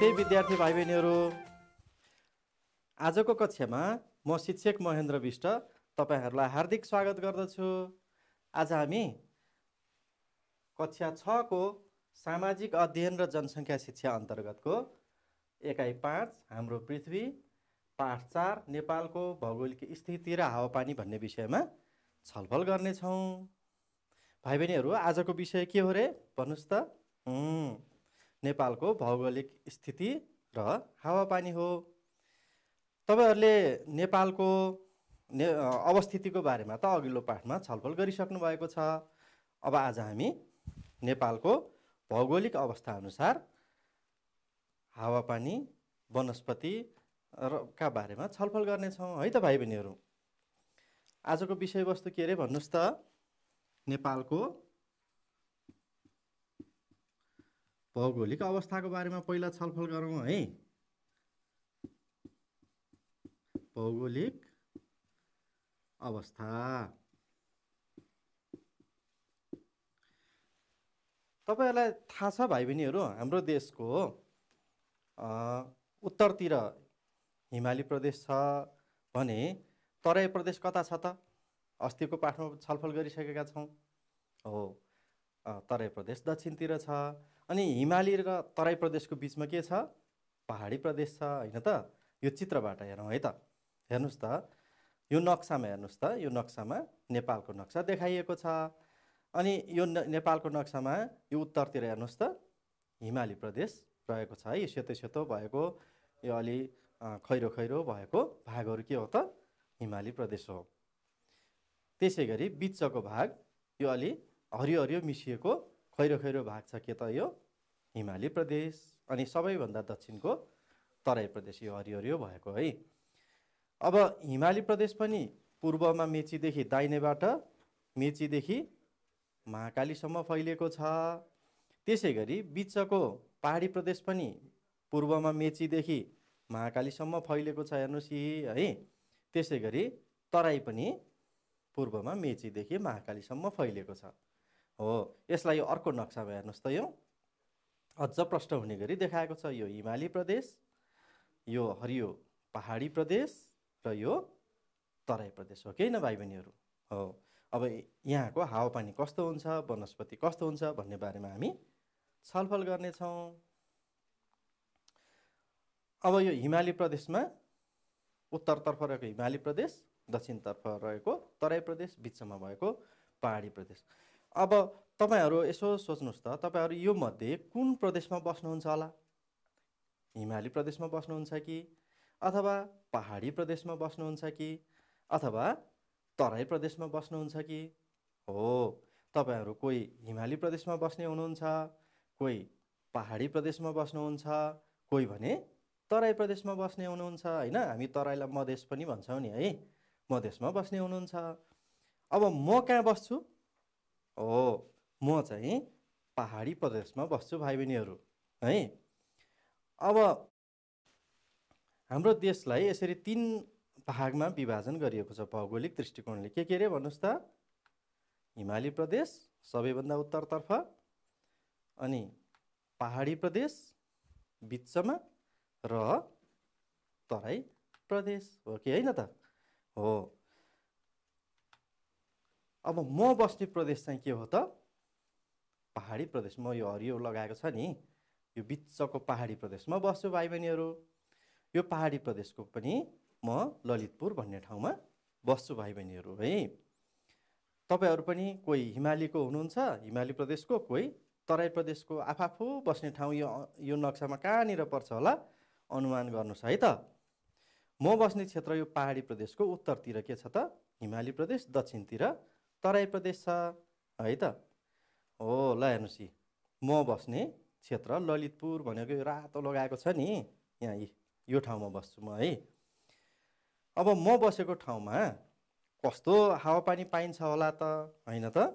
नमस्ते विद्यार्थी भाइ बहिनीहरू आजको कक्षामा म शिक्षक महेन्द्र विष्ट तपाईँहरूलाई हार्दिक स्वागत गर्दछु आज हामी कक्षा छको सामाजिक अध्ययन र जनसङ्ख्या शिक्षा अन्तर्गतको एकाइ पाँच हाम्रो पृथ्वी पाठ चार नेपालको भौगोलिक स्थिति र हावापानी भन्ने विषयमा छलफल गर्नेछौँ भाइ बहिनीहरू आजको विषय के हो रे भन्नुहोस् त नेपालको भौगोलिक स्थिति र हावापानी हो तपाईँहरूले नेपालको ने अवस्थितिको बारेमा त अघिल्लो पाठमा छलफल गरिसक्नु भएको छ अब आज हामी नेपालको भौगोलिक अवस्था अनुसार हावापानी वनस्पति र का बारेमा छलफल गर्नेछौँ है त भाइ बहिनीहरू आजको विषयवस्तु के अरे भन्नुहोस् त नेपालको भौगोलिक अवस्थाको बारेमा पहिला छलफल गरौँ है भौगोलिक अवस्था तपाईँहरूलाई थाहा छ भाइ बहिनीहरू हाम्रो देशको उत्तरतिर हिमाली प्रदेश छ भने तराई प्रदेश कता छ त अस्तिको पाठमा छलफल गरिसकेका छौँ हो तराई प्रदेश दक्षिणतिर छ अनि हिमाली र तराई प्रदेशको बिचमा के छ पहाडी प्रदेश छ होइन त यो चित्रबाट हेरौँ है त हेर्नुहोस् त यो नक्सामा हेर्नुहोस् त यो नक्सामा नेपालको नक्सा देखाइएको छ अनि यो नेपालको नक्सामा यो उत्तरतिर हेर्नुहोस् त हिमाली प्रदेश रहेको छ है यो सेतो सेतो भएको यो अलि खैरो खैरो भएको भागहरू के हो त हिमाली प्रदेश हो त्यसै गरी बिचको भाग यो अलि हरियो हरियो मिसिएको खैरो खैरो भाग छ के त यो हिमाली प्रदेश अनि सबैभन्दा दक्षिणको तराई प्रदेश यो हरियो हरियो भएको है अब हिमाली प्रदेश पनि पूर्वमा मेचीदेखि दाहिनेबाट मेचीदेखि महाकालीसम्म फैलिएको छ त्यसै गरी बिचको पहाडी प्रदेश पनि पूर्वमा मेचीदेखि महाकालीसम्म फैलिएको छ हेर्नुहोस् यी है त्यसै गरी तराई पनि पूर्वमा मेचीदेखि महाकालीसम्म फैलिएको छ हो यसलाई अर्को नक्सामा हेर्नुहोस् त यो अझ प्रष्ट हुने गरी देखाएको छ यो हिमाली प्रदेश यो हरियो पहाडी प्रदेश र यो तराई प्रदेश हो केही न भाइ बहिनीहरू हो अब यहाँको हावापानी कस्तो हुन्छ वनस्पति कस्तो हुन्छ भन्ने बारेमा हामी छलफल गर्नेछौँ अब यो हिमाली प्रदेशमा उत्तरतर्फ रहेको हिमाली प्रदेश दक्षिणतर्फ रहेको तराई प्रदेश बिचमा भएको पहाडी प्रदेश अब तपाईँहरू यसो सोच्नुहोस् त तपाईँहरू यो मध्ये कुन प्रदेशमा बस्नुहुन्छ होला हिमाली प्रदेशमा बस्नुहुन्छ कि अथवा पहाडी प्रदेशमा बस्नुहुन्छ कि अथवा तराई प्रदेशमा बस्नुहुन्छ कि हो तपाईँहरू कोही हिमाली प्रदेशमा बस्ने हुनुहुन्छ कोही पहाडी प्रदेशमा बस्नुहुन्छ कोही भने तराई प्रदेशमा बस्ने हुनुहुन्छ होइन हामी तराईलाई मधेस पनि भन्छौँ नि है मधेसमा बस्ने हुनुहुन्छ अब म कहाँ बस्छु हो म चाहिँ पहाडी प्रदेशमा बस्छु भाइ बहिनीहरू है अब हाम्रो देशलाई यसरी तिन भागमा विभाजन गरिएको छ भौगोलिक दृष्टिकोणले के के अरे भन्नुहोस् त हिमाली प्रदेश सबैभन्दा उत्तरतर्फ अनि पहाडी प्रदेश बिचमा र तराई प्रदेश हो कि होइन त हो अब म बस्ने प्रदेश चाहिँ के हो त पहाडी प्रदेश म यो हरियो लगाएको छ नि यो बिचको पहाडी प्रदेशमा बस्छु भाइ बहिनीहरू यो पहाडी प्रदेशको पनि म ललितपुर भन्ने ठाउँमा बस्छु भाइ बहिनीहरू है तपाईँहरू पनि कोही हिमालीको हुनुहुन्छ हिमाली प्रदेशको कोही तराई प्रदेशको आफआफू बस्ने ठाउँ यो यो नक्सामा कहाँनिर पर्छ होला अनुमान गर्नुहोस् है त म बस्ने क्षेत्र यो पहाडी प्रदेशको उत्तरतिर के छ त हिमाली प्रदेश दक्षिणतिर तराई प्रदेश छ है त हो ल हेर्नुहोस् यी म बस्ने क्षेत्र ललितपुर भनेको यो रातो लगाएको छ नि यहाँ यी यो ठाउँमा बस्छु म है अब म बसेको ठाउँमा कस्तो हावापानी पाइन्छ होला त होइन त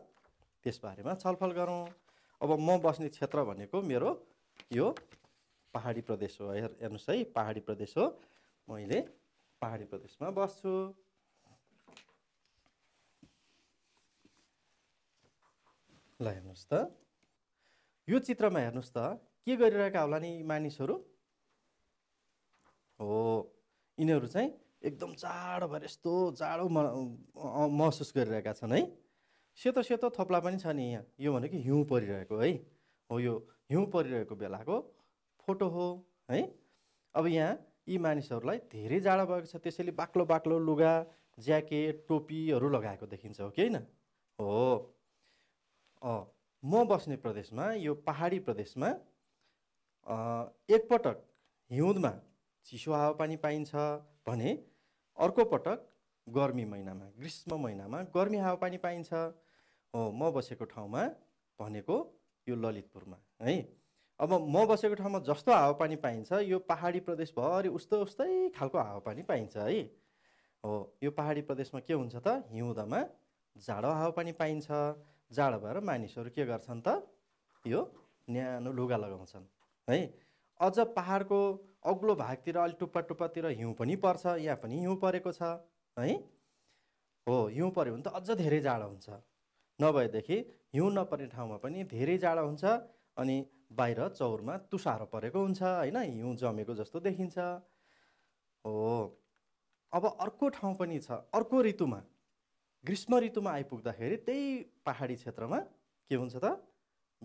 त्यसबारेमा छलफल गरौँ अब म बस्ने क्षेत्र भनेको मेरो यो पहाडी प्रदेश हो हेर हेर्नुहोस् है पहाडी प्रदेश हो मैले पहाडी प्रदेशमा बस्छु ल हेर्नुहोस् त यो चित्रमा हेर्नुहोस् त के गरिरहेका होला नि मानिसहरू हो यिनीहरू चाहिँ एकदम जाडो भएर यस्तो जाडो महसुस गरिरहेका छन् है सेतो सेतो थप्ला पनि छ नि यहाँ यो भनेको हिउँ परिरहेको है हो यो हिउँ परिरहेको बेलाको फोटो हो है अब यहाँ यी मानिसहरूलाई धेरै जाडो भएको छ त्यसैले बाक्लो बाक्लो लुगा ज्याकेट टोपीहरू लगाएको देखिन्छ हो कि होइन हो म बस्ने प्रदेशमा यो पहाडी प्रदेशमा एकपटक हिउँदमा चिसो हावापानी पाइन्छ भने अर्को पटक गर्मी महिनामा ग्रीष्म महिनामा गर्मी हावापानी पाइन्छ हो म बसेको ठाउँमा भनेको यो ललितपुरमा है अब म बसेको ठाउँमा जस्तो हावापानी पाइन्छ यो पहाडी प्रदेशभरि उस्तै उस्तै खालको हावापानी पाइन्छ है हो यो पहाडी प्रदेशमा के हुन्छ त हिउँदमा जाडो हावापानी पाइन्छ जाडो भएर मानिसहरू के गर्छन् त यो न्यानो लुगा लगाउँछन् है अझ पाहाडको अग्लो भागतिर अलिक टुप्पा टुप्पातिर हिउँ पनि पर्छ यहाँ पनि हिउँ परेको छ है हो हिउँ पऱ्यो भने त अझ धेरै जाडो हुन्छ नभएदेखि हिउँ नपर्ने ठाउँमा पनि धेरै जाडो हुन्छ अनि बाहिर चौरमा तुसारो परेको हुन्छ होइन हिउँ जमेको जस्तो देखिन्छ हो अब अर्को ठाउँ पनि छ अर्को ऋतुमा ग्रीष्म ऋतुमा आइपुग्दाखेरि त्यही पहाडी क्षेत्रमा के हुन्छ त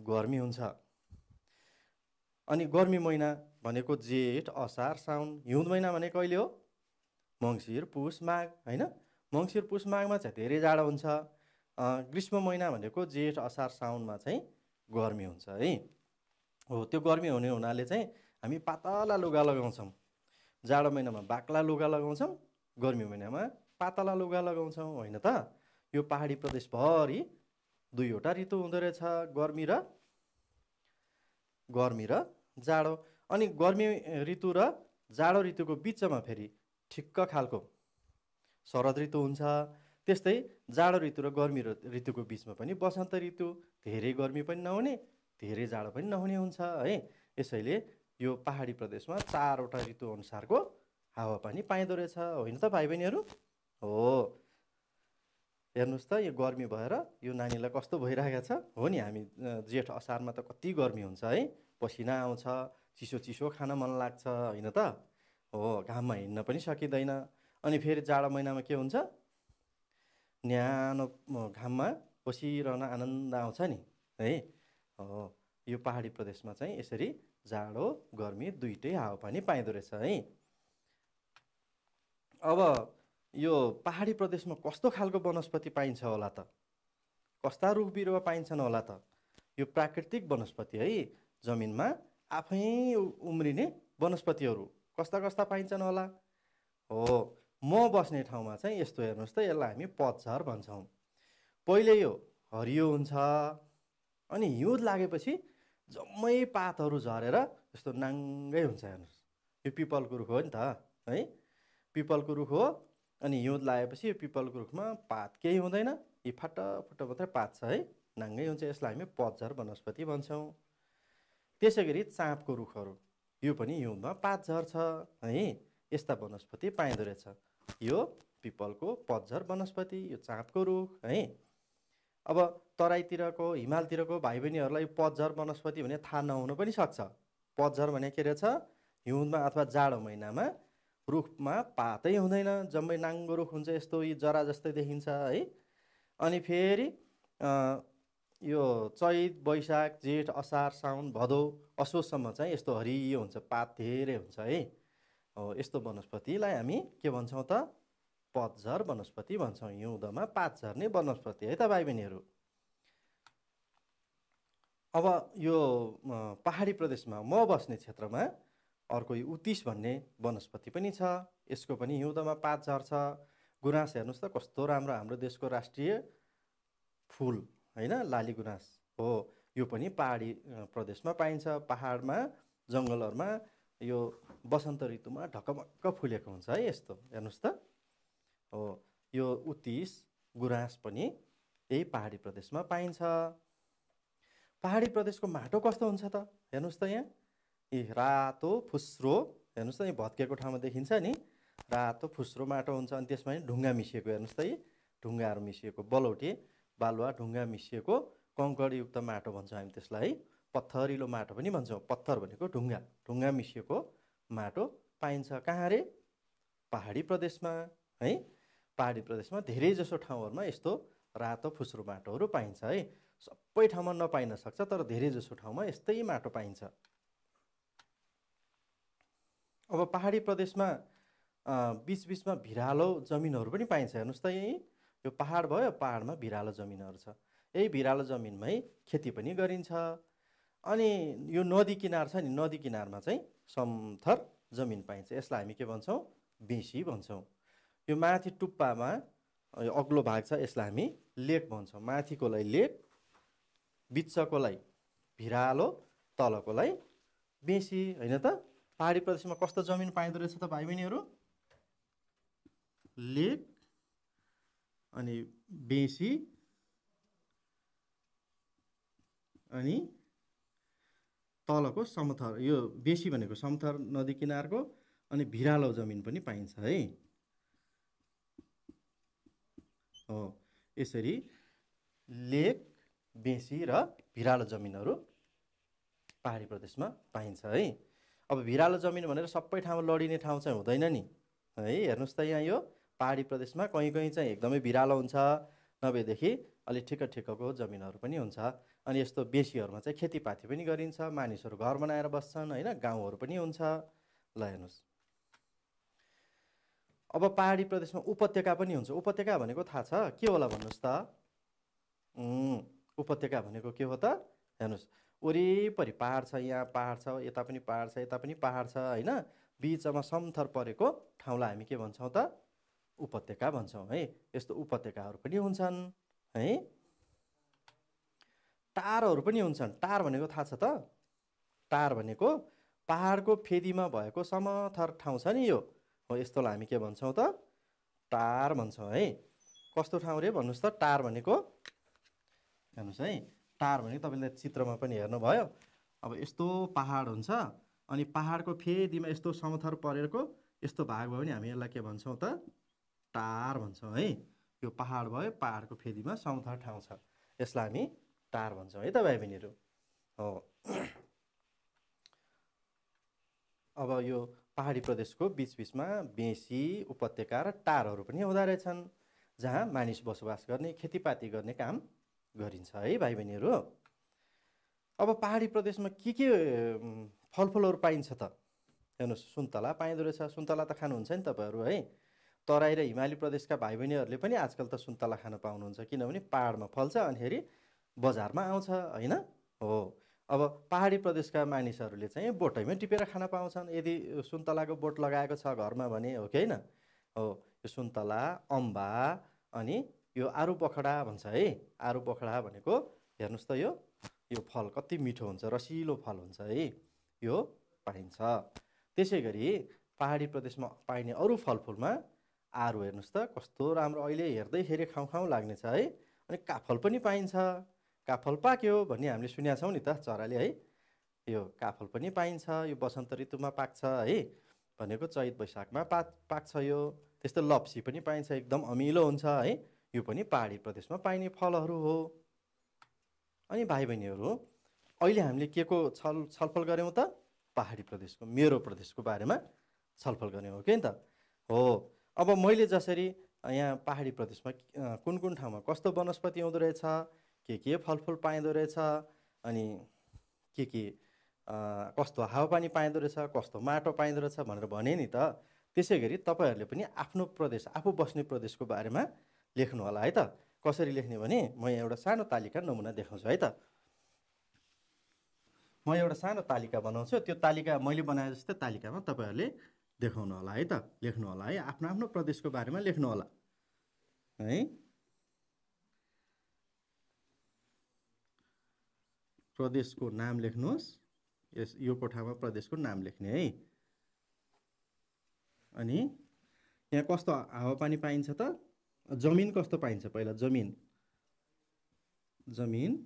गर्मी हुन्छ अनि गर्मी महिना भनेको जेठ असार साउन हिउँद महिना भनेको कहिले हो मङ्सिर पुष माघ होइन मङ्सिर पुष माघमा चाहिँ धेरै जाडो हुन्छ ग्रीष्म महिना भनेको जेठ असार साउनमा चाहिँ गर्मी हुन्छ है हो त्यो गर्मी हुने हुनाले चाहिँ हामी पातला लुगा लगाउँछौँ जाडो महिनामा बाक्ला लुगा लगाउँछौँ गर्मी महिनामा पातला लुगा लगाउँछौँ होइन त यो पाहाडी प्रदेशभरि दुईवटा ऋतु हुँदो रहेछ गर्मी र गर्मी र जाडो अनि गर्मी ऋतु र जाडो ऋतुको बिचमा फेरि ठिक्क खालको शरद ऋतु हुन्छ त्यस्तै जाडो ऋतु र गर्मी ऋतुको बिचमा पनि बसन्त ऋतु धेरै गर्मी पनि नहुने धेरै जाडो पनि नहुने हुन्छ है यसैले यो पहाडी प्रदेशमा चारवटा ऋतुअनुसारको हावापानी पाइँदो रहेछ होइन त भाइ बहिनीहरू हो हेर्नुहोस् त यो गर्मी भएर यो नानीलाई कस्तो भइरहेको छ हो नि हामी जेठ असारमा त कति गर्मी हुन्छ है पसिना आउँछ चिसो चिसो खान मन लाग्छ होइन त हो घाममा हिँड्न पनि सकिँदैन अनि फेरि जाडो महिनामा के हुन्छ न्यानो घाममा पसिरहन आनन्द आउँछ नि है हो यो पहाडी प्रदेशमा चाहिँ यसरी जाडो गर्मी दुइटै हावापानी पाइँदो रहेछ है अब यो पाहाडी प्रदेशमा कस्तो खालको वनस्पति पाइन्छ होला त कस्ता रुख बिरुवा पाइन्छन् होला त यो प्राकृतिक वनस्पति है जमिनमा आफै उम्रिने वनस्पतिहरू कस्ता कस्ता पाइन्छन् होला हो म बस्ने ठाउँमा चाहिँ यस्तो हेर्नुहोस् त यसलाई हामी पतझर भन्छौँ पहिले यो हरियो हुन्छ अनि हिउँद लागेपछि जम्मै पातहरू झरेर यस्तो नाङ्गै हुन्छ हेर्नुहोस् यो पिपलको रुख हो नि त है पिपलको रुख हो अनि हिउँद लगाएपछि यो पिपलको रुखमा पात केही हुँदैन यी फटाफट मात्रै पात छ है नाङ्गै हुन्छ यसलाई हामी पतझर वनस्पति भन्छौँ त्यसै गरी चाँपको रुखहरू यो पनि हिउँदमा पात झर्छ है यस्ता वनस्पति पाइँदो रहेछ यो पिपलको पतझर वनस्पति यो चाँपको रुख है अब तराईतिरको हिमालतिरको भाइ बहिनीहरूलाई पतझर वनस्पति भने थाहा नहुनु पनि सक्छ पतझर भने के रहेछ हिउँदमा अथवा जाडो महिनामा रुखमा पातै हुँदैन जम्मै नाङ्गो रुख हुन्छ यस्तो यी जरा जस्तै देखिन्छ है अनि फेरि यो चैत वैशाख जेठ असार साउन भदौ असोजसम्म चाहिँ यस्तो हरियो हुन्छ पात धेरै हुन्छ है हो यस्तो वनस्पतिलाई हामी के भन्छौँ त पतझर वनस्पति भन्छौँ हिउँदमा पात झर्ने वनस्पति है त भाइ बहिनीहरू अब यो पहाडी प्रदेशमा म बस्ने क्षेत्रमा अर्को यो उतिस भन्ने वनस्पति पनि छ यसको पनि हिउँदमा पात झर्छ गुराँस हेर्नुहोस् त कस्तो राम्रो हाम्रो देशको राष्ट्रिय फुल होइन लाली गुराँस हो यो पनि पहाडी प्रदेशमा पाइन्छ पहाडमा जङ्गलहरूमा यो बसन्त ऋतुमा ढकमक्क फुलेको हुन्छ है यस्तो हेर्नुहोस् त हो यो उतिस गुराँस पनि यही पहाडी प्रदेशमा पाइन्छ पहाडी प्रदेशको माटो कस्तो हुन्छ त हेर्नुहोस् त यहाँ यी रातो फुस्रो हेर्नुहोस् त यो भत्केको ठाउँमा देखिन्छ नि रातो फुस्रो माटो हुन्छ अनि त्यसमा नि ढुङ्गा मिसिएको हेर्नुहोस् त यी ढुङ्गाहरू मिसिएको बलौटे बालुवा ढुङ्गा मिसिएको कङ्कडयुक्त माटो भन्छौँ हामी त्यसलाई है पत्थरिलो माटो पनि भन्छौँ पत्थर भनेको ढुङ्गा ढुङ्गा मिसिएको माटो पाइन्छ कहाँ रे पाहाडी प्रदेशमा है पाहाडी प्रदेशमा धेरैजसो ठाउँहरूमा यस्तो रातो फुस्रो माटोहरू पाइन्छ है सबै ठाउँमा नपाइन सक्छ तर धेरैजसो ठाउँमा यस्तै माटो पाइन्छ अब पाहाडी प्रदेशमा बिच बिचमा भिरालो जमिनहरू पनि पाइन्छ हेर्नुहोस् त यहीँ यो पाहाड भयो पाहाडमा भिरालो जमिनहरू छ यही भिरालो जमिनमै खेती पनि गरिन्छ अनि यो नदी किनार छ नि नदी किनारमा चाहिँ समथर जमिन पाइन्छ यसलाई हामी के भन्छौँ बेसी भन्छौँ यो माथि टुप्पामा यो अग्लो भाग छ यसलाई हामी लेक भन्छौँ माथिकोलाई लेक बिचकोलाई भिरालो तलकोलाई बेसी होइन त पहाडी प्रदेशमा कस्तो जमिन पाइँदो रहेछ त भाइ बहिनीहरू लेक अनि बेसी अनि तलको समथर यो बेसी भनेको समथर नदी किनारको अनि भिरालो जमिन पनि पाइन्छ है हो यसरी लेक बेसी र भिरालो जमिनहरू पहाडी प्रदेशमा पाइन्छ है अब भिरालो जमिन भनेर सबै ठाउँमा लडिने ठाउँ चाहिँ हुँदैन नि है हेर्नुहोस् त यहाँ यो पाहाडी प्रदेशमा कहीँ कहीँ चाहिँ एकदमै भिरालो हुन्छ नभएदेखि अलिक ठिक्क ठिक्कको जमिनहरू पनि हुन्छ अनि यस्तो बेसीहरूमा चाहिँ खेतीपाती पनि गरिन्छ मानिसहरू घर बनाएर बस्छन् होइन गाउँहरू पनि हुन्छ ल हेर्नुहोस् अब पाहाडी प्रदेशमा उपत्यका पनि हुन्छ उपत्यका भनेको थाहा छ के होला भन्नुहोस् त उपत्यका भनेको के हो त हेर्नुहोस् वरिपरि पाहाड छ यहाँ पाहाड छ यता पनि पाहाड छ यता पनि पाहाड छ होइन बिचमा समथर परेको ठाउँलाई हामी के भन्छौँ त उपत्यका भन्छौँ है यस्तो उपत्यकाहरू पनि हुन्छन् है टारहरू पनि हुन्छन् टार भनेको थाहा छ त टार भनेको पाहाडको फेदीमा भएको समथर ठाउँ छ नि यो हो यस्तोलाई हामी के भन्छौँ त टार भन्छौँ है कस्तो ठाउँ रे भन्नुहोस् त टार भनेको हेर्नुहोस् है टार भने तपाईँले चित्रमा पनि हेर्नुभयो अब यस्तो पाहाड हुन्छ अनि पाहाडको फेदीमा यस्तो समथर परेको यस्तो भाग भयो भने हामी यसलाई के भन्छौँ त टार भन्छौँ है यो पाहाड भयो पाहाडको फेदीमा समथर ठाउँ छ यसलाई हामी टार भन्छौँ है त भाइ बहिनीहरू हो अब यो पाहाडी प्रदेशको बिचबिचमा बेसी उपत्यका र टारहरू पनि हुँदो रहेछन् जहाँ मानिस बसोबास गर्ने खेतीपाती गर्ने काम गरिन्छ है भाइ बहिनीहरू अब पहाडी प्रदेशमा के के फलफुलहरू पाइन्छ त हेर्नुहोस् सुन्तला पाइँदो रहेछ सुन्तला त खानुहुन्छ नि तपाईँहरू है तराई र हिमाली प्रदेशका भाइ बहिनीहरूले पनि आजकल त सुन्तला खान पाउनुहुन्छ किनभने पाहाडमा फल्छ अनिखेरि बजारमा आउँछ होइन हो अब पहाडी प्रदेशका मानिसहरूले चाहिँ बोटैमै टिपेर खान पाउँछन् यदि सुन्तलाको बोट लगाएको छ घरमा भने हो कि होइन हो यो सुन्तला अम्बा अनि यो आरु पखडा भन्छ है आरु पखडा भनेको हेर्नुहोस् त यो यो फल कति मिठो हुन्छ रसिलो फल हुन्छ है यो पाइन्छ त्यसै गरी पाहाडी प्रदेशमा पाइने अरू फलफुलमा आरु हेर्नुहोस् त कस्तो राम्रो अहिले हेर्दै हेर्दैखेरि खाउँ खाउँ लाग्नेछ है अनि काफल पनि पाइन्छ काफल पाक्यो भन्ने हामीले सुनेको छौँ नि त चराले है यो काफल पनि पाइन्छ यो वसन्त ऋतुमा पाक्छ है भनेको चैत वैशाखमा पा पाक्छ यो त्यस्तै लप्सी पनि पाइन्छ एकदम अमिलो हुन्छ है यो पनि पहाडी प्रदेशमा पाइने फलहरू हो अनि भाइ बहिनीहरू अहिले हामीले के को छल छलफल गऱ्यौँ त पहाडी प्रदेशको मेरो प्रदेशको बारेमा छलफल गऱ्यौँ हो कि त हो अब मैले जसरी यहाँ पहाडी प्रदेशमा कुन कुन ठाउँमा कस्तो वनस्पति आउँदो रहेछ के के फलफुल पाइँदो रहेछ अनि के के कस्तो हावापानी पाइँदो रहेछ कस्तो माटो पाइँदो रहेछ भनेर भने नि त त्यसै गरी तपाईँहरूले पनि आफ्नो प्रदेश आफू बस्ने प्रदेशको बारेमा लेख्नु होला है त कसरी लेख्ने भने म यहाँ एउटा सानो तालिका नमुना देखाउँछु है त म एउटा सानो तालिका बनाउँछु त्यो तालिका मैले बनाए जस्तै तालिकामा तपाईँहरूले देखाउनु होला है त लेख्नु होला है आफ्नो आफ्नो प्रदेशको बारेमा लेख्नु होला है प्रदेशको नाम लेख्नुहोस् यस यो कोठामा प्रदेशको नाम लेख्ने है अनि यहाँ कस्तो हावापानी पाइन्छ त जमिन कस्तो पाइन्छ पहिला जमिन जमिन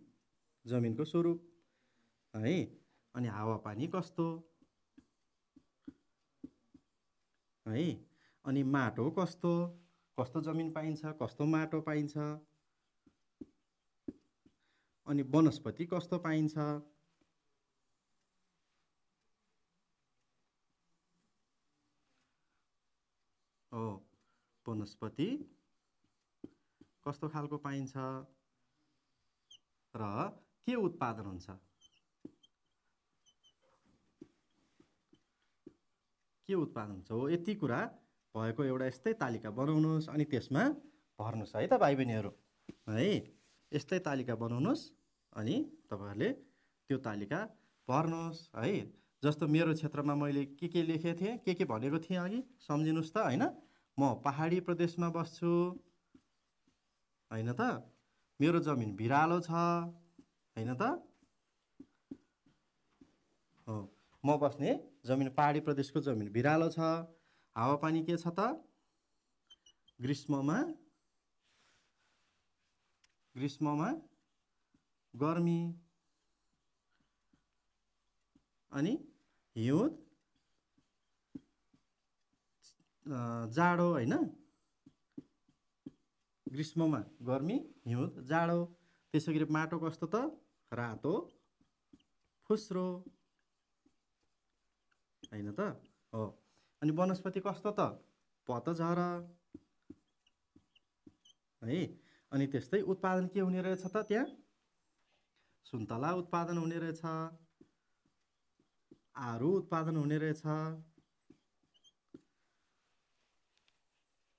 जमिनको स्वरूप है अनि हावापानी कस्तो है अनि माटो कस्तो कस्तो जमिन पाइन्छ कस्तो माटो पाइन्छ अनि वनस्पति कस्तो पाइन्छ हो वनस्पति कस्तो खालको पाइन्छ र के उत्पादन हुन्छ के उत्पादन हुन्छ हो यति कुरा भएको एउटा यस्तै तालिका बनाउनुहोस् अनि त्यसमा भर्नुहोस् है त भाइ बहिनीहरू है यस्तै तालिका बनाउनुहोस् अनि तपाईँहरूले त्यो तालिका भर्नुहोस् है जस्तो मेरो क्षेत्रमा मैले के के लेखेको थिएँ के के भनेको थिएँ अघि सम्झिनुहोस् त होइन म पहाडी प्रदेशमा बस्छु होइन त मेरो जमिन भिरालो छ होइन त हो म बस्ने जमिन पहाडी प्रदेशको जमिन भिरालो छ हावापानी के छ त ग्रीष्ममा ग्रीष्ममा गर्मी अनि हिउँद जाडो होइन ग्रीष्ममा गर्मी हिउँद जाडो त्यसै गरी माटो कस्तो त रातो फुस्रो होइन त हो अनि वनस्पति कस्तो त पतझर है अनि त्यस्तै उत्पादन के हुने रहेछ त त्यहाँ सुन्तला उत्पादन हुने रहेछ आरु उत्पादन हुने रहेछ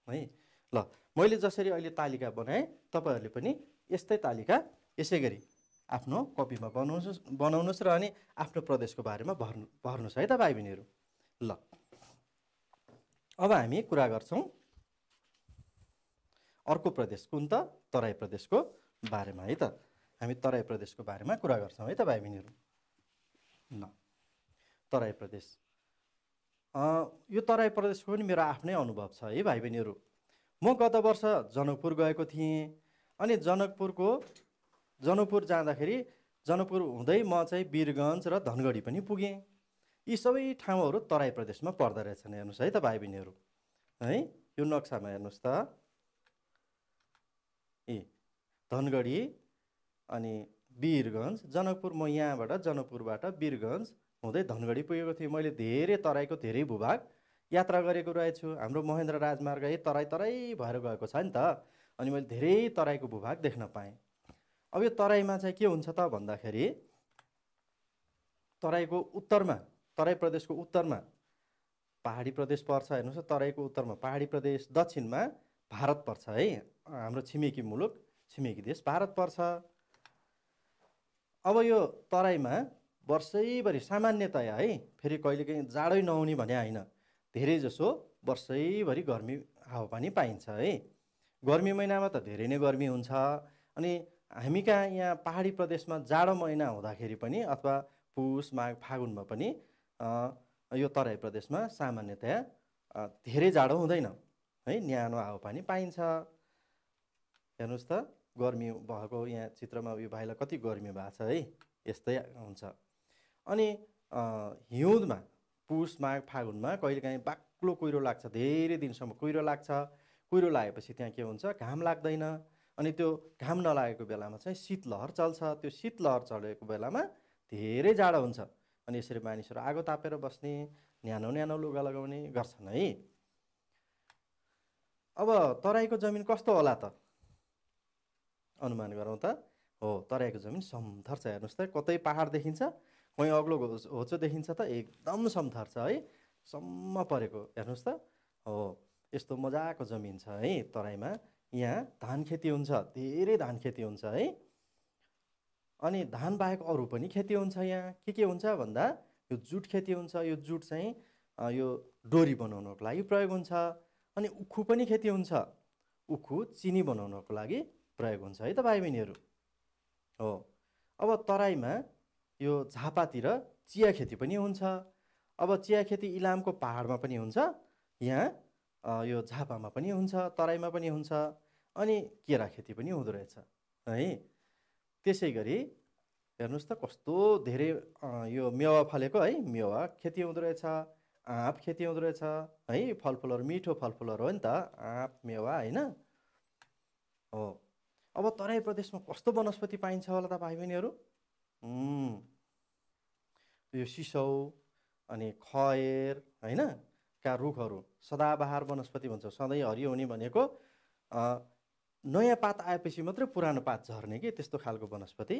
है ल मैले जसरी अहिले तालिका बनाएँ तपाईँहरूले पनि यस्तै तालिका यसै गरी आफ्नो कपीमा बनाउनुहोस् बनाउनुहोस् र अनि आफ्नो प्रदेशको बारेमा भर्नु भर्नुहोस् है त भाइ बहिनीहरू ल अब हामी कुरा गर्छौँ अर्को प्रदेश कुन त तराई प्रदेशको बारेमा है त हामी तराई प्रदेशको बारेमा कुरा गर्छौँ है त भाइ बहिनीहरू ल तराई प्रदेश यो तराई प्रदेशको पनि मेरो आफ्नै अनुभव छ है भाइ बहिनीहरू म गत वर्ष जनकपुर गएको थिएँ अनि जनकपुरको जनकपुर जाँदाखेरि जनकपुर हुँदै म चाहिँ वीरगञ्ज र धनगढी पनि पुगेँ यी सबै ठाउँहरू तराई प्रदेशमा पर्दो रहेछन् हेर्नुहोस् है त भाइ बहिनीहरू है यो नक्सामा हेर्नुहोस् त ए धनगढी अनि वीरगञ्ज जनकपुर म यहाँबाट जनकपुरबाट वीरगञ्ज हुँदै धनगढी पुगेको थिएँ मैले धेरै तराईको धेरै भूभाग यात्रा गरेको रहेछु हाम्रो महेन्द्र राजमार्ग है तराई तराई भएर गएको छ नि त अनि मैले धेरै तराईको भूभाग देख्न पाएँ अब यो तराईमा चाहिँ के हुन्छ त भन्दाखेरि तराईको उत्तरमा तराई प्रदेशको उत्तरमा पहाडी प्रदेश पर्छ हेर्नुहोस् तराईको उत्तरमा पहाडी प्रदेश दक्षिणमा भारत पर्छ है हाम्रो छिमेकी मुलुक छिमेकी देश भारत पर्छ अब यो तराईमा वर्षैभरि सामान्यतया है फेरि कहिलेकाहीँ जाडै नहुने भने होइन धेरैजसो वर्षैभरि गर्मी हावापानी पाइन्छ है गर्मी महिनामा त धेरै नै गर्मी हुन्छ अनि हामी कहाँ यहाँ पहाडी प्रदेशमा जाडो महिना हुँदाखेरि पनि अथवा पुस माघ फागुनमा पनि यो तराई प्रदेशमा सामान्यतया धेरै जाडो हुँदैन है न्यानो हावापानी पाइन्छ हेर्नुहोस् त गर्मी भएको यहाँ चित्रमा यो भाइलाई कति गर्मी भएको छ है यस्तै हुन्छ अनि हिउँदमा पुस माघ फागुनमा कहिलेकाहीँ बाक्लो कुहिरो लाग्छ धेरै दिनसम्म कुहिरो लाग्छ कुहिरो लागेपछि त्यहाँ के हुन्छ घाम लाग्दैन अनि त्यो घाम नलागेको बेलामा चाहिँ शीतलहर चल्छ त्यो शीतलहर चलेको बेलामा धेरै जाडो हुन्छ अनि यसरी मानिसहरू आगो तापेर बस्ने न्यानो न्यानो लुगा लगाउने गर्छन् है अब तराईको जमिन कस्तो होला त अनुमान गरौँ त हो तराईको जमिन समथर छ हेर्नुहोस् त कतै पहाड देखिन्छ कहीँ अग्लो होचो देखिन्छ त एकदम छ है सम्म परेको हेर्नुहोस् त हो यस्तो मजाको जमिन छ है तराईमा यहाँ धान खेती हुन्छ धेरै धान खेती हुन्छ है अनि धान बाहेक अरू पनि खेती हुन्छ यहाँ के के हुन्छ भन्दा यो जुट खेती हुन्छ यो जुट चाहिँ यो डोरी बनाउनको लागि प्रयोग हुन्छ अनि उखु पनि खेती हुन्छ उखु चिनी बनाउनको लागि प्रयोग हुन्छ है त भाइ बहिनीहरू हो अब तराईमा यो झापातिर चिया खेती पनि हुन्छ अब चिया खेती इलामको पाहाडमा पनि हुन्छ यहाँ यो झापामा पनि हुन्छ तराईमा पनि हुन्छ अनि केरा खेती पनि हुँदो रहेछ है त्यसै गरी हेर्नुहोस् त कस्तो धेरै यो मेवा फलेको है मेवा खेती हुँदो रहेछ आँप खेती हुँदो रहेछ है फलफुलहरू मिठो फलफुलहरू हो नि त आँप मेवा होइन हो अब तराई प्रदेशमा कस्तो वनस्पति पाइन्छ होला त भाइ बहिनीहरू यो सिसौ अनि खयर होइन का रुखहरू सदाबहार वनस्पति भन्छ सधैँ हरियो हुने भनेको नयाँ पात आएपछि मात्रै पुरानो पात झर्ने कि त्यस्तो खालको वनस्पति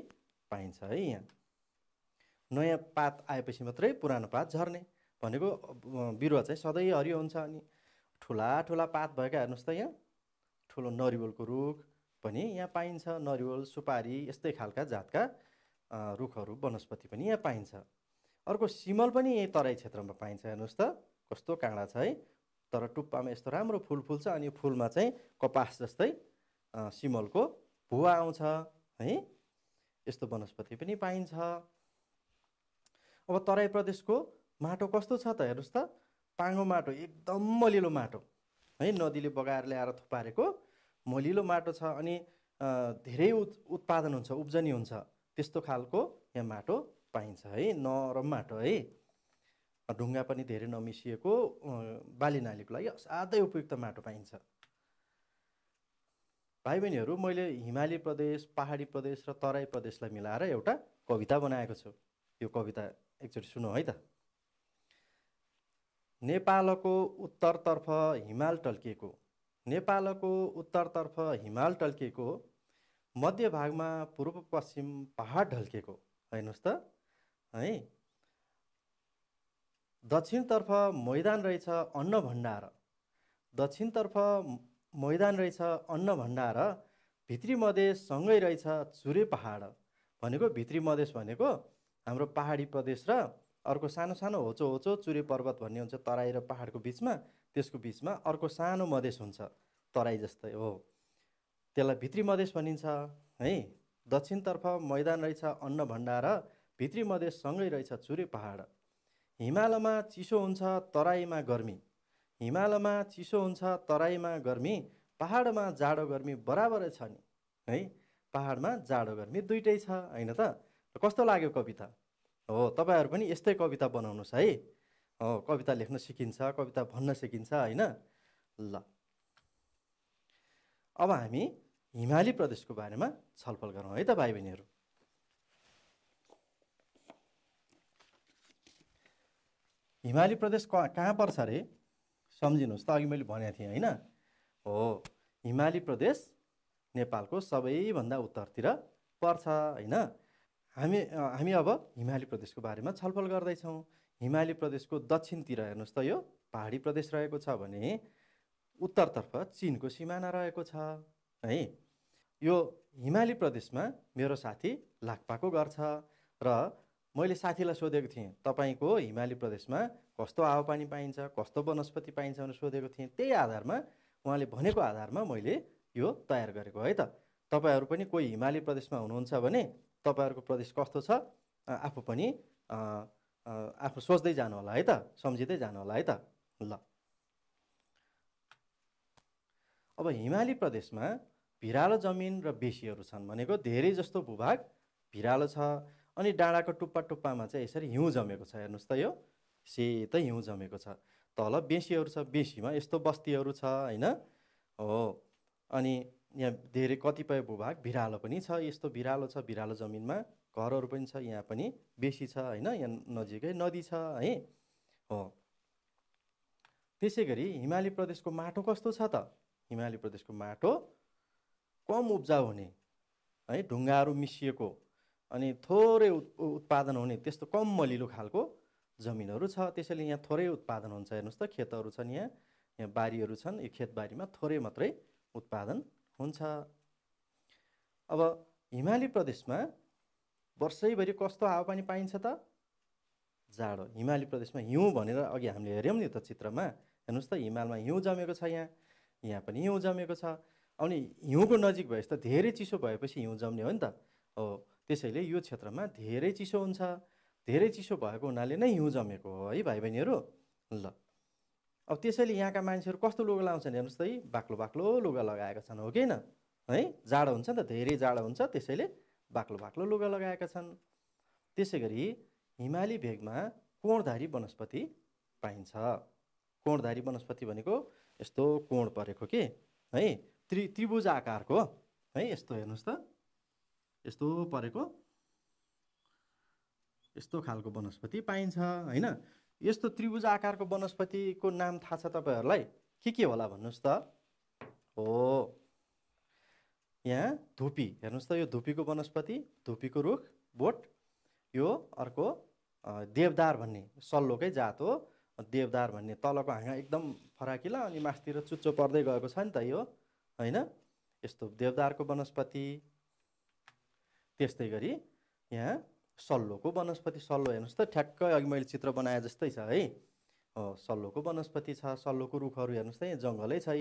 पाइन्छ है यहाँ नयाँ पात आएपछि मात्रै पुरानो पात झर्ने भनेको बिरुवा चाहिँ सधैँ हरियो हुन्छ अनि ठुला ठुला पात भएका हेर्नुहोस् त यहाँ ठुलो नरिवलको रुख पनि यहाँ पाइन्छ नरिवल सुपारी यस्तै खालका जातका रुखहरू वनस्पति पनि यहाँ पाइन्छ अर्को सिमल पनि यही तराई क्षेत्रमा पाइन्छ हेर्नुहोस् त कस्तो काँडा छ है तर टुप्पामा यस्तो राम्रो फुल फुल्छ अनि यो फुलमा चाहिँ कपास जस्तै सिमलको भुवा आउँछ है यस्तो वनस्पति पनि पाइन्छ अब तराई प्रदेशको माटो कस्तो छ त हेर्नुहोस् त पाङ्गो माटो एकदम मलिलो माटो है नदीले बगाएर ल्याएर थुपारेको मलिलो माटो छ अनि धेरै उत् उत्पादन हुन्छ उब्जनी हुन्छ त्यस्तो खालको यहाँ माटो पाइन्छ है नरम माटो है ढुङ्गा पनि धेरै नमिसिएको बाली नालीको लागि असाध्यै उपयुक्त माटो पाइन्छ भाइ बहिनीहरू मैले हिमाली प्रदेश पहाडी प्रदेश र तराई प्रदेशलाई मिलाएर एउटा कविता बनाएको छु यो कविता एकचोटि सुनौ है त नेपालको उत्तरतर्फ हिमाल टल्किएको नेपालको उत्तरतर्फ हिमाल टल्किएको मध्य भागमा पूर्व पश्चिम पहाड ढल्केको हेर्नुहोस् त है दक्षिणतर्फ मैदान रहेछ अन्न भण्डार दक्षिणतर्फ मैदान रहेछ अन्न भण्डार भित्री मधेस सँगै रहेछ चुरे पहाड भनेको भित्री मधेस भनेको हाम्रो पहाडी प्रदेश र अर्को सानो सानो होचो होचो चुरे पर्वत भन्ने हुन्छ तराई र पहाडको बिचमा त्यसको बिचमा अर्को सानो मधेस हुन्छ तराई जस्तै हो त्यसलाई भित्री मधेस भनिन्छ है दक्षिणतर्फ मैदान रहेछ अन्न भण्डार भित्री मधेससँगै रहेछ चुरे पहाड हिमालयमा चिसो हुन्छ तराईमा गर्मी हिमालयमा चिसो हुन्छ तराईमा गर्मी पाहाडमा जाडो गर्मी बराबरै छ नि है पाहाडमा जाडो गर्मी दुइटै छ होइन त कस्तो लाग्यो कविता हो तपाईँहरू पनि यस्तै कविता बनाउनुहोस् है हो कविता लेख्न सिकिन्छ कविता भन्न सिकिन्छ होइन ल अब हामी हिमाली प्रदेशको बारेमा छलफल गरौँ है त भाइ बहिनीहरू हिमाली प्रदेश कहाँ पर्छ अरे सम्झिनुहोस् त अघि मैले भनेको थिएँ होइन हो हिमाली प्रदेश नेपालको सबैभन्दा उत्तरतिर पर्छ होइन हामी हामी अब हिमाली प्रदेशको बारेमा छलफल गर्दैछौँ हिमाली प्रदेशको दक्षिणतिर हेर्नुहोस् त यो पहाडी प्रदेश रहेको छ भने उत्तरतर्फ चिनको सिमाना रहेको छ है यो हिमाली प्रदेशमा मेरो साथी लाक्पाको घर छ र मैले साथीलाई सोधेको थिएँ तपाईँको हिमाली प्रदेशमा कस्तो हावापानी पाइन्छ कस्तो वनस्पति पाइन्छ भनेर सोधेको थिएँ त्यही आधारमा उहाँले भनेको आधारमा मैले यो तयार गरेको है त तपाईँहरू पनि कोही हिमाली प्रदेशमा हुनुहुन्छ भने तपाईँहरूको प्रदेश कस्तो छ आफू पनि आफू सोच्दै जानु होला है त सम्झिँदै जानु होला है त ल अब हिमाली प्रदेशमा भिरालो जमिन र बेसीहरू छन् भनेको धेरै जस्तो भूभाग भिरालो छ अनि डाँडाको टुप्पा टुप्पामा चाहिँ यसरी हिउँ जमेको छ हेर्नुहोस् त यो सेतो हिउँ जमेको छ तल बेसीहरू छ बेसीमा यस्तो बस्तीहरू छ होइन हो अनि यहाँ धेरै कतिपय भूभाग भिरालो पनि छ यस्तो भिरालो छ भिरालो जमिनमा घरहरू पनि छ यहाँ पनि बेसी छ होइन यहाँ नजिकै नदी छ है हो त्यसै गरी हिमाली प्रदेशको माटो कस्तो छ त हिमाली प्रदेशको माटो कम उब्जाउ हुने है ढुङ्गाहरू मिसिएको अनि थोरै उत्पादन हुने त्यस्तो कम मलिलो खालको जमिनहरू छ त्यसैले यहाँ थोरै उत्पादन हुन्छ हेर्नुहोस् त खेतहरू छन् यहाँ यहाँ बारीहरू छन् यो खेतबारीमा थोरै मात्रै उत्पादन हुन्छ अब हिमाली प्रदेशमा वर्षैभरि कस्तो हावापानी पाइन्छ त जाडो हिमाली प्रदेशमा हिउँ भनेर अघि हामीले हेऱ्यौँ नि त चित्रमा हेर्नुहोस् त हिमालमा हिउँ जमेको छ यहाँ यहाँ पनि हिउँ जमेको छ अनि हिउँको नजिक भएपछि त धेरै चिसो भएपछि हिउँ जम्ने हो नि त हो त्यसैले यो क्षेत्रमा धेरै चिसो हुन्छ धेरै चिसो भएको हुनाले नै हिउँ जमेको हो है भाइ बहिनीहरू ल अब त्यसैले यहाँका मान्छेहरू कस्तो लुगा लाउँछन् हेर्नुहोस् त है बाक्लो बाक्लो लुगा लगाएका छन् हो कि न है जाडो हुन्छ नि त धेरै जाडो हुन्छ त्यसैले बाक्लो बाक्लो लुगा लगाएका छन् त्यसै गरी हिमाली भेगमा कोणधारी वनस्पति पाइन्छ कोणधारी वनस्पति भनेको यस्तो कोण परेको कि है त्रि त्रिभुज आकारको है यस्तो हेर्नुहोस् त यस्तो परेको यस्तो खालको वनस्पति पाइन्छ होइन यस्तो त्रिभुज आकारको वनस्पतिको नाम थाहा छ तपाईँहरूलाई के के होला भन्नुहोस् त हो यहाँ धुपी हेर्नुहोस् त यो धुपीको वनस्पति धुपीको रुख बोट यो अर्को देवदार भन्ने सल्लोकै जात हो देवदार भन्ने तलको हाँगा एकदम फराकिला अनि मासतिर चुच्चो पर्दै गएको छ नि त यो होइन यस्तो देवदारको वनस्पति त्यस्तै गरी यहाँ सल्लोको वनस्पति सल्लो हेर्नुहोस् त ठ्याक्कै अघि मैले चित्र बनाए जस्तै छ है हो सल्लोको वनस्पति छ सल्लोको रुखहरू हेर्नुहोस् त यहाँ जङ्गलै छ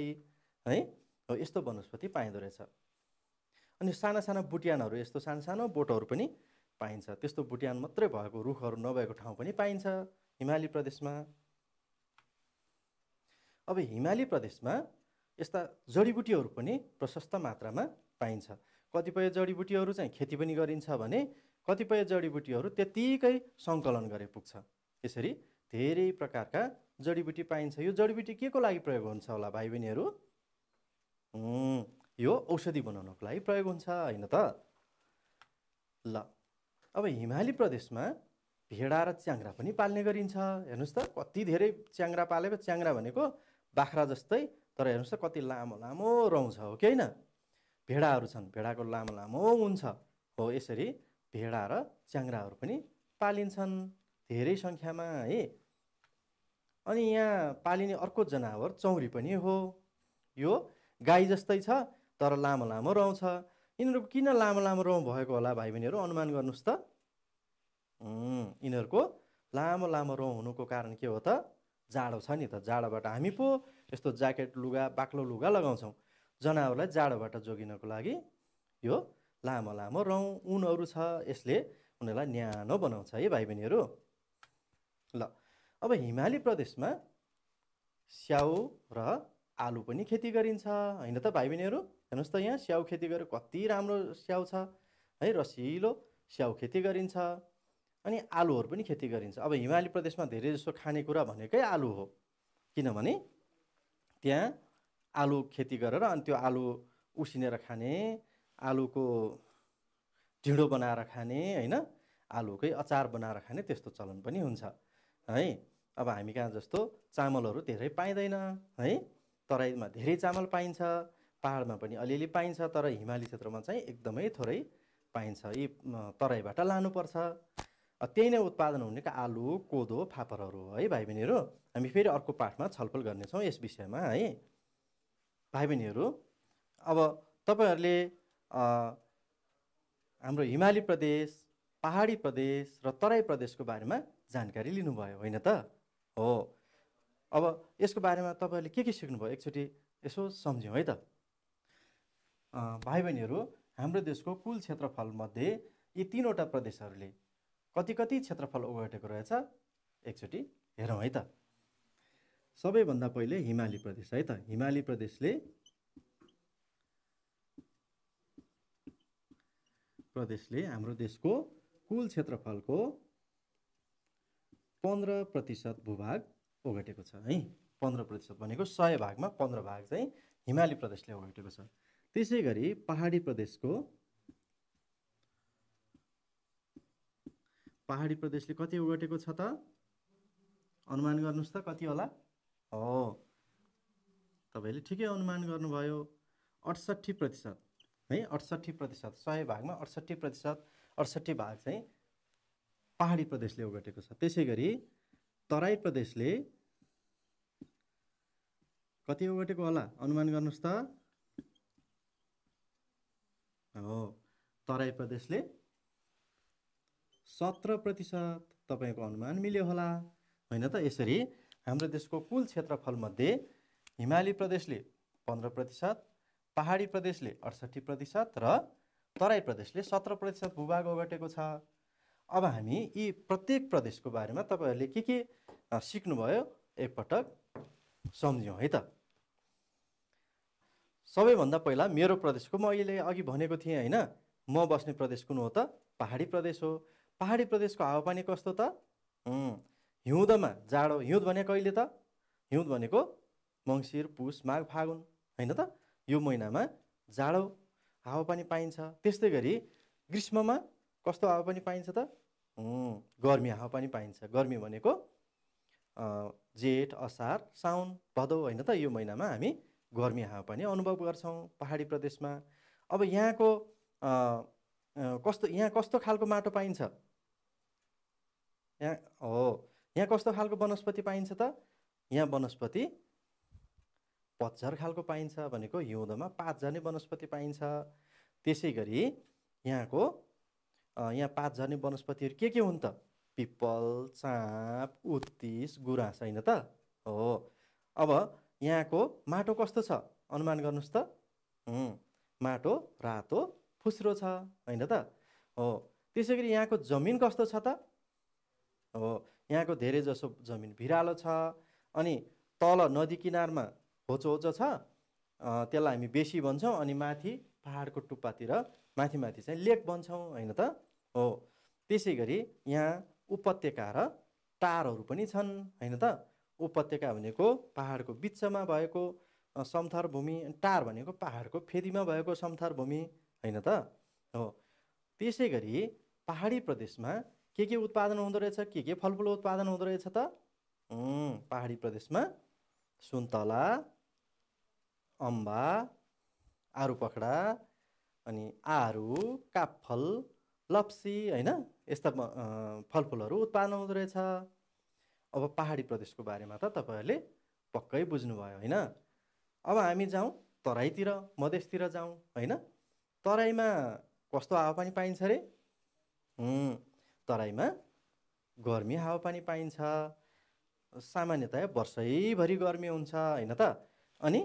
है हो यस्तो वनस्पति पाइँदो रहेछ अनि साना साना बुट्यानहरू यस्तो सानो सानो बोटहरू पनि पाइन्छ त्यस्तो बुट्यान मात्रै भएको रुखहरू नभएको ठाउँ पनि पाइन्छ हिमाली प्रदेशमा अब हिमाली प्रदेशमा यस्ता जडीबुटीहरू पनि प्रशस्त मात्रामा पाइन्छ कतिपय जडीबुटीहरू चाहिँ खेती पनि गरिन्छ भने कतिपय जडीबुटीहरू त्यत्तिकै सङ्कलन गरे पुग्छ यसरी धेरै प्रकारका जडीबुटी पाइन्छ यो जडीबुटी के को लागि प्रयोग हुन्छ होला भाइ बहिनीहरू यो औषधि बनाउनको लागि प्रयोग हुन्छ होइन त ल अब हिमाली प्रदेशमा भेडा र च्याङ्रा पनि पाल्ने गरिन्छ हेर्नुहोस् त कति धेरै च्याङ्रा पाले च्याङ्रा भनेको बाख्रा जस्तै तर हेर्नुहोस् त कति लामो लामो रहन्छ हो कि होइन भेडाहरू छन् भेडाको लामो लामो हुन्छ हो यसरी भेडा र च्याङ्राहरू पनि पालिन्छन् धेरै सङ्ख्यामा है अनि यहाँ पालिने अर्को जनावर चौरी पनि हो यो गाई जस्तै छ तर लामो लामो रहन्छ यिनीहरू किन लामो लामो रौँ भएको होला भाइ बहिनीहरू अनुमान गर्नुहोस् त यिनीहरूको लामो लामो रौँ हुनुको कारण के हो त जाडो छ नि त जाडोबाट हामी पो यस्तो ज्याकेट लुगा बाक्लो लुगा लगाउँछौँ जनावरलाई जाडोबाट जोगिनको लागि यो लामो लामो रौँ ऊनहरू छ यसले उनीहरूलाई न्यानो बनाउँछ है भाइ बहिनीहरू ल अब हिमाली प्रदेशमा स्याउ र आलु पनि खेती गरिन्छ होइन त भाइ बहिनीहरू हेर्नुहोस् त यहाँ स्याउ खेती गरेर कति राम्रो स्याउ छ है रसिलो स्याउ खेती गरिन्छ अनि आलुहरू पनि खेती गरिन्छ अब हिमाली प्रदेशमा धेरै जसो खानेकुरा भनेकै आलु हो किनभने त्यहाँ आलु खेती गरेर अनि त्यो आलु उसिनेर खाने आलुको ढिँडो बनाएर खाने होइन आलुकै अचार बनाएर खाने त्यस्तो चलन पनि हुन्छ है अब हामी कहाँ जस्तो चामलहरू धेरै पाइँदैन है तराईमा धेरै चामल पाइन्छ पाहाडमा पनि अलिअलि पाइन्छ तर हिमाली क्षेत्रमा चाहिँ एकदमै थोरै पाइन्छ यी तराईबाट लानुपर्छ त्यही नै उत्पादन हुने आलु कोदो फापरहरू है भाइ बहिनीहरू हामी फेरि अर्को पाठमा छलफल गर्नेछौँ यस विषयमा है भाइ बहिनीहरू अब तपाईँहरूले हाम्रो हिमाली प्रदेश पहाडी प्रदेश र तराई प्रदेशको बारेमा जानकारी लिनुभयो होइन त हो अब यसको बारेमा तपाईँहरूले के के सिक्नुभयो एकचोटि यसो सम्झ्यौँ है त भाइ बहिनीहरू हाम्रो देशको कुल क्षेत्रफलमध्ये यी तिनवटा प्रदेशहरूले कति कति क्षेत्रफल ओगटेको रहेछ एकचोटि हेरौँ है त सबैभन्दा पहिले हिमाली प्रदेश है त हिमाली प्रदेशले प्रदेशले हाम्रो देशको कुल क्षेत्रफलको पन्ध्र प्रतिशत भूभाग ओगटेको छ है पन्ध्र प्रतिशत भनेको सय भागमा पन्ध्र भाग चाहिँ हिमाली प्रदेशले ओगटेको छ त्यसै गरी पहाडी प्रदेशको पहाडी प्रदेशले कति ओगटेको छ त अनुमान गर्नुहोस् त कति होला हो तपाईँले ठिकै अनुमान गर्नुभयो अठसट्ठी प्रतिशत है अठसट्ठी प्रतिशत सय भागमा अठसट्ठी प्रतिशत अठसट्ठी भाग चाहिँ पहाडी प्रदेशले ओगटेको छ त्यसै गरी तराई प्रदेशले कति ओगटेको होला अनुमान गर्नुहोस् त हो तराई प्रदेशले सत्र प्रतिशत तपाईँको अनुमान मिल्यो होला होइन त यसरी हाम्रो देशको कुल क्षेत्रफलमध्ये हिमाली प्रदेशले पन्ध्र प्रतिशत पहाडी प्रदेशले अडसट्ठी प्रतिशत र तराई प्रदेशले सत्र प्रतिशत भूभाग ओगटेको छ अब हामी यी प्रत्येक प्रदेशको बारेमा तपाईँहरूले के के सिक्नुभयो एकपटक सम्झ्यौँ है त सबैभन्दा पहिला मेरो प्रदेशको म अहिले अघि भनेको थिएँ होइन म बस्ने प्रदेश कुन हो त पहाडी प्रदेश हो पहाडी प्रदेशको हावापानी कस्तो त हिउँदमा जाडो हिउँद भने कहिले त हिउँद भनेको मङ्सिर पुस माघ फागुन होइन त यो महिनामा जाडो हावापानी पाइन्छ त्यस्तै गरी ग्रीष्ममा कस्तो हावापानी पाइन्छ त गर्मी हावापानी पाइन्छ गर्मी भनेको जेठ असार साउन भदौ होइन त यो महिनामा हामी गर्मी हावापानी अनुभव गर्छौँ पहाडी प्रदेशमा अब यहाँको कस्तो यहाँ कस्तो खालको माटो पाइन्छ यहाँ हो यहाँ कस्तो खालको वनस्पति पाइन्छ त यहाँ वनस्पति पतझर खालको पाइन्छ भनेको हिउँदोमा पात झर्ने वनस्पति पाइन्छ त्यसै गरी यहाँको यहाँ पात झर्ने वनस्पतिहरू के के हुन् त पिप्पल चाँप उत्तिस गुराँस होइन त हो अब यहाँको माटो कस्तो छ अनुमान गर्नुहोस् त माटो रातो फुस्रो छ होइन त हो त्यसै गरी यहाँको जमिन कस्तो छ त हो यहाँको धेरै जसो जमिन भिरालो छ अनि तल नदी किनारमा होचो होचो छ त्यसलाई हामी बेसी भन्छौँ अनि माथि पाहाडको टुप्पातिर माथि माथि चाहिँ लेक भन्छौँ होइन त हो त्यसै गरी यहाँ उपत्यका र टारहरू पनि छन् होइन त उपत्यका भनेको पाहाडको बिचमा भएको समथर भूमि टार भनेको पाहाडको फेदीमा भएको समथर भूमि होइन त हो त्यसै गरी पाहाडी प्रदेशमा के के उत्पादन हुँदो रहेछ के के फलफुल उत्पादन हुँदो रहेछ त पाहाडी प्रदेशमा सुन्तला अम्बा आरु पखडा अनि आरु काफल लप्सी होइन यस्ता फलफुलहरू उत्पादन हुँदो रहेछ अब पाहाडी प्रदेशको बारेमा त तपाईँहरूले पक्कै बुझ्नुभयो होइन अब हामी जाउँ तराईतिर मधेसतिर जाउँ होइन तराईमा कस्तो हावापानी पाइन्छ अरे तराईमा गर्मी हावापानी पाइन्छ सामान्यतया वर्षैभरि गर्मी हुन्छ होइन त अनि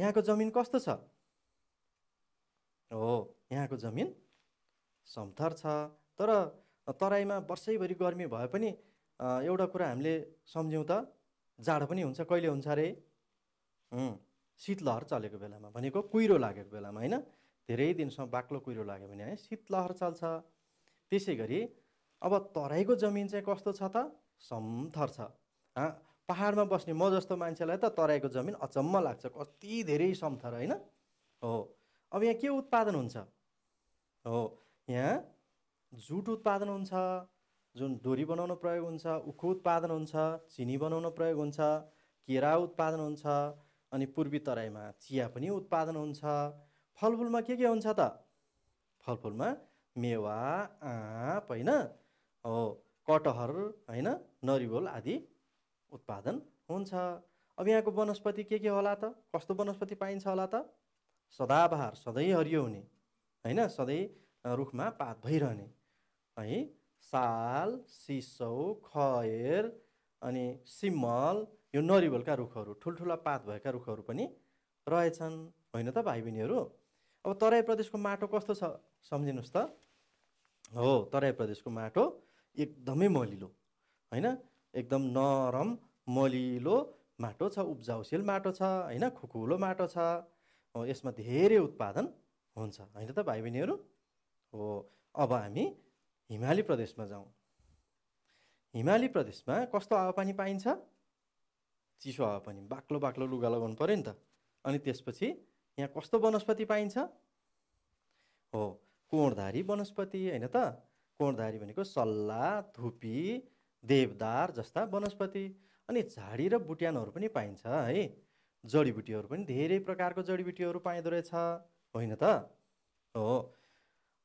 यहाँको जमिन कस्तो छ हो यहाँको जमिन समथर छ तर तराईमा वर्षैभरि गर्मी भए पनि एउटा कुरा हामीले सम्झ्यौँ त जाडो पनि हुन्छ कहिले हुन्छ अरे शीतलहर चलेको बेलामा भनेको कुहिरो लागेको बेलामा होइन धेरै दिनसम्म बाक्लो कुहिरो लाग्यो भने है शीतलहर चल्छ त्यसै गरी अब तराईको जमिन चाहिँ कस्तो छ त समथर छ पहाडमा बस्ने म जस्तो मान्छेलाई त तराईको जमिन अचम्म लाग्छ कति धेरै समथर होइन हो अब यहाँ के उत्पादन हुन्छ हो यहाँ जुट उत्पादन हुन्छ जुन डोरी बनाउन प्रयोग हुन्छ उखु उत्पादन हुन्छ चिनी बनाउन प्रयोग हुन्छ केरा उत्पादन हुन्छ अनि पूर्वी तराईमा चिया पनि उत्पादन हुन्छ फलफुलमा के के हुन्छ त फलफुलमा मेवा आँप होइन हो कटहर होइन नरिवल आदि उत्पादन हुन्छ अब यहाँको वनस्पति के के होला त कस्तो वनस्पति पाइन्छ होला त सदाबहार सधैँ हरियो हुने होइन सधैँ रुखमा पात भइरहने है साल सिसौ खयर अनि सिमल यो नरिवलका रुखहरू ठुल्ठुला पात भएका रुखहरू पनि रहेछन् होइन त भाइ बहिनीहरू अब तराई प्रदेशको माटो कस्तो छ सम्झिनुहोस् त हो तराई प्रदेशको माटो एकदमै मलिलो होइन एकदम नरम मलिलो माटो छ उब्जाउसेल माटो छ होइन खुकुलो माटो छ हो यसमा धेरै उत्पादन हुन्छ होइन त भाइ बहिनीहरू हो अब हामी हिमाली प्रदेशमा जाउँ हिमाली प्रदेशमा कस्तो हावापानी पाइन्छ चिसो हावापानी बाक्लो बाक्लो लुगा लगाउनु पऱ्यो नि त अनि त्यसपछि यहाँ कस्तो वनस्पति पाइन्छ हो कोणधारी वनस्पति होइन त कोणधारी भनेको सल्ला धुपी देवदार जस्ता वनस्पति अनि झाडी र बुट्यानहरू पनि पाइन्छ है जडीबुटीहरू पनि धेरै प्रकारको जडीबुटीहरू पाइँदो रहेछ होइन त हो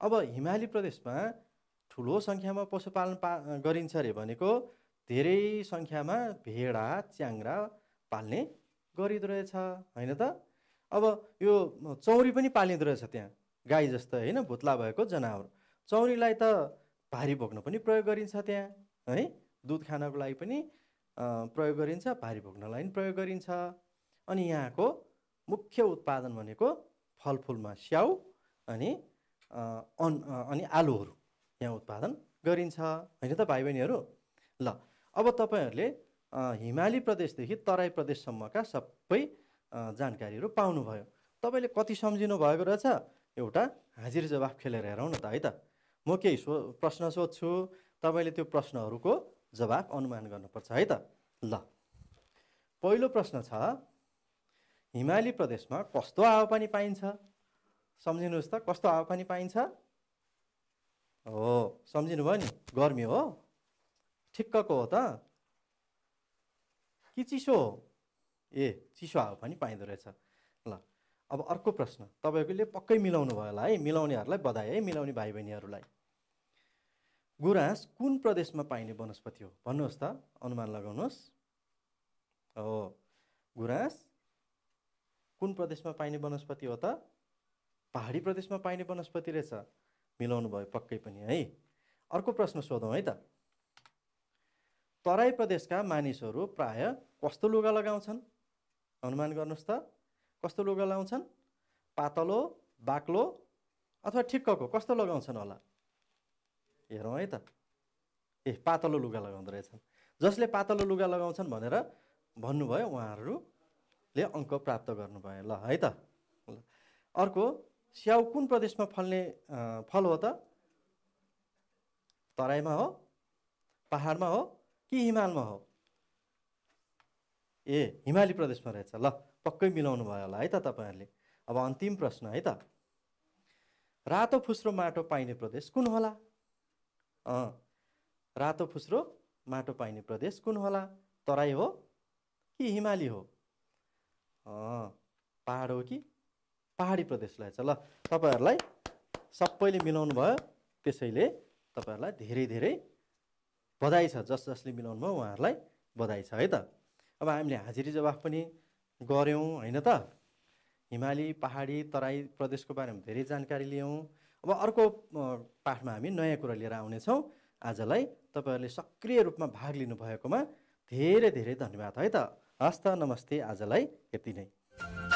अब हिमाली प्रदेशमा ठुलो सङ्ख्यामा पशुपालन पा गरिन्छ अरे भनेको धेरै सङ्ख्यामा भेडा च्याङ्रा पाल्ने गरिँदो रहेछ होइन त अब यो चौरी पनि पालिँदो रहेछ त्यहाँ गाई जस्तो होइन भुत्ला भएको जनावर चौरीलाई त भारी बोक्न पनि प्रयोग गरिन्छ त्यहाँ है दुध खानको लागि पनि प्रयोग गरिन्छ भारी बोक्नलाई पनि प्रयोग गरिन्छ अनि यहाँको मुख्य उत्पादन भनेको फलफुलमा स्याउ अनि अन अनि आलुहरू यहाँ उत्पादन गरिन्छ होइन त भाइ बहिनीहरू ल अब तपाईँहरूले हिमाली प्रदेशदेखि तराई प्रदेशसम्मका सबै जानकारीहरू पाउनुभयो तपाईँले कति सम्झिनु भएको रहेछ एउटा हाजिर जवाफ खेलेर हेरौँ न त है त म केही सो प्रश्न सोध्छु तपाईँले त्यो प्रश्नहरूको जवाफ अनुमान गर्नुपर्छ है त ल पहिलो प्रश्न छ हिमाली प्रदेशमा कस्तो हावापानी पाइन्छ सम्झिनुहोस् त कस्तो हावापानी पाइन्छ हो सम्झिनु भयो नि गर्मी हो ठिक्कको हो त कि चिसो हो ए चिसो हावा पनि पाइँदो रहेछ ल अब अर्को प्रश्न तपाईँहरूले पक्कै मिलाउनु भयो होला है मिलाउनेहरूलाई बधाई है मिलाउने भाइ बहिनीहरूलाई गुराँस कुन प्रदेशमा पाइने वनस्पति हो भन्नुहोस् त अनुमान लगाउनुहोस् हो गुराँस कुन प्रदेशमा पाइने वनस्पति हो त पहाडी प्रदेशमा पाइने वनस्पति रहेछ मिलाउनु भयो पक्कै पनि है अर्को प्रश्न सोधौँ है त तराई प्रदेशका मानिसहरू प्राय कस्तो लुगा लगाउँछन् अनुमान गर्नुहोस् त कस्तो लुगा लगाउँछन् पातलो बाक्लो अथवा ठिक्कको कस्तो लगाउँछन् होला हेरौँ है त ए पातलो लुगा लगाउँदो रहेछन् जसले पातलो लुगा लगाउँछन् भनेर भन्नुभयो उहाँहरूले अङ्क प्राप्त गर्नुभयो ल है त अर्को स्याउ कुन प्रदेशमा फल्ने फल हो त तराईमा हो पहाडमा हो कि हिमालमा हो ए हिमाली प्रदेशमा रहेछ ल पक्कै मिलाउनु भयो होला है त तपाईँहरूले अब अन्तिम प्रश्न है त रातो फुस्रो माटो पाइने प्रदेश कुन होला अँ रातो फुस्रो माटो पाइने प्रदेश कुन होला तराई हो कि हिमाली हो अँ पाहाड हो कि पाहाडी प्रदेश रहेछ ल तपाईँहरूलाई सबैले मिलाउनु भयो त्यसैले तपाईँहरूलाई धेरै धेरै बधाई छ जस जसले मिलाउनु भयो उहाँहरूलाई बधाई छ है त अब हामीले हाजिरी जवाफ पनि गऱ्यौँ होइन त हिमाली पहाडी तराई प्रदेशको बारेमा धेरै जानकारी लियौँ अब अर्को पाठमा हामी नयाँ कुरा लिएर आउनेछौँ आजलाई तपाईँहरूले सक्रिय रूपमा भाग लिनुभएकोमा धेरै धेरै धन्यवाद है त हस्त नमस्ते आजलाई यति नै